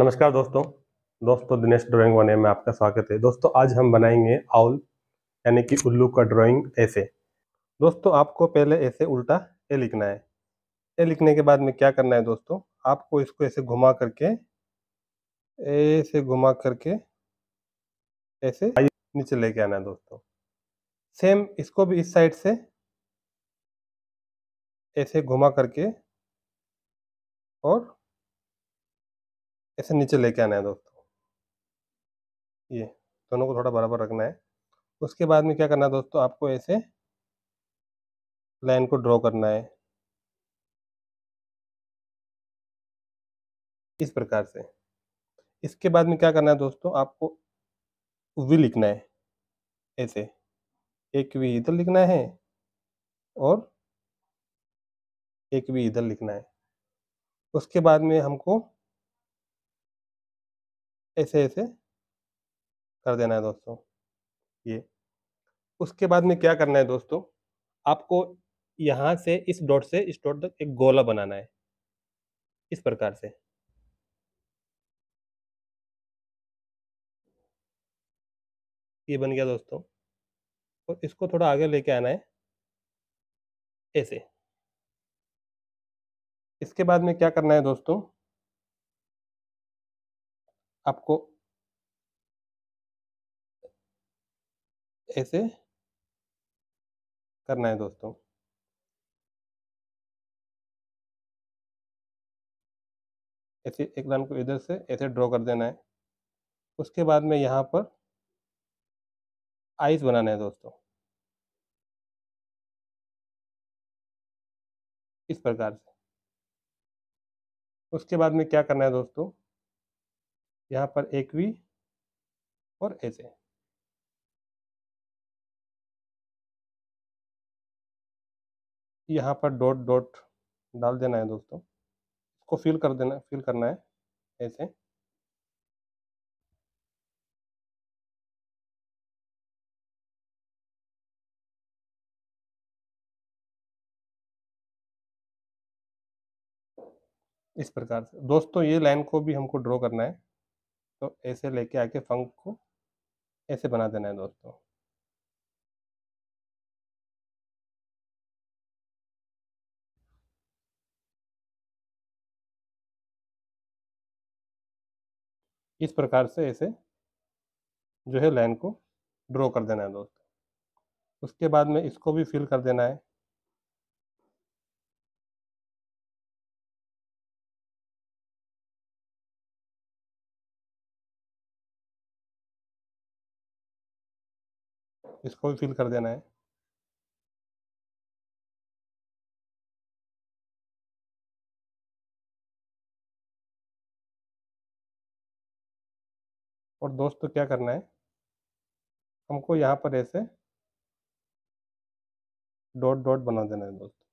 नमस्कार दोस्तों दोस्तों दिनेश ड्राइंग वन में आपका स्वागत है दोस्तों आज हम बनाएंगे आउल यानी कि उल्लू का ड्राइंग ऐसे दोस्तों आपको पहले ऐसे उल्टा ए लिखना है ए लिखने के बाद में क्या करना है दोस्तों आपको इसको ऐसे घुमा करके ऐसे घुमा करके ऐसे नीचे लेके आना है दोस्तों सेम इसको भी इस साइड से ऐसे घुमा करके और ऐसे नीचे लेके आना है दोस्तों ये दोनों को थोड़ा बराबर रखना है उसके बाद में क्या करना है दोस्तों आपको ऐसे लाइन को ड्रॉ करना है इस प्रकार से इसके बाद में क्या करना है दोस्तों आपको वी लिखना है ऐसे एक वी इधर लिखना है और एक वी इधर लिखना है उसके बाद में हमको ऐसे ऐसे कर देना है दोस्तों ये उसके बाद में क्या करना है दोस्तों आपको यहाँ से इस डॉट से इस डॉट तक एक गोला बनाना है इस प्रकार से ये बन गया दोस्तों और इसको थोड़ा आगे लेके आना है ऐसे इसके बाद में क्या करना है दोस्तों आपको ऐसे करना है दोस्तों ऐसे एक लाइन को इधर से ऐसे ड्रॉ कर देना है उसके बाद में यहाँ पर आइस बनाना है दोस्तों इस प्रकार से उसके बाद में क्या करना है दोस्तों यहाँ पर एक वी और एज ए यहाँ पर डॉट डॉट डाल देना है दोस्तों इसको फिल कर देना फिल करना है ऐसे इस प्रकार से दोस्तों ये लाइन को भी हमको ड्रॉ करना है तो ऐसे लेके आके फंक को ऐसे बना देना है दोस्तों इस प्रकार से ऐसे जो है लाइन को ड्रॉ कर देना है दोस्तों उसके बाद में इसको भी फिल कर देना है इसको भी फिल कर देना है और दोस्तों तो क्या करना है हमको यहाँ पर ऐसे डॉट डॉट बना देना है दोस्तों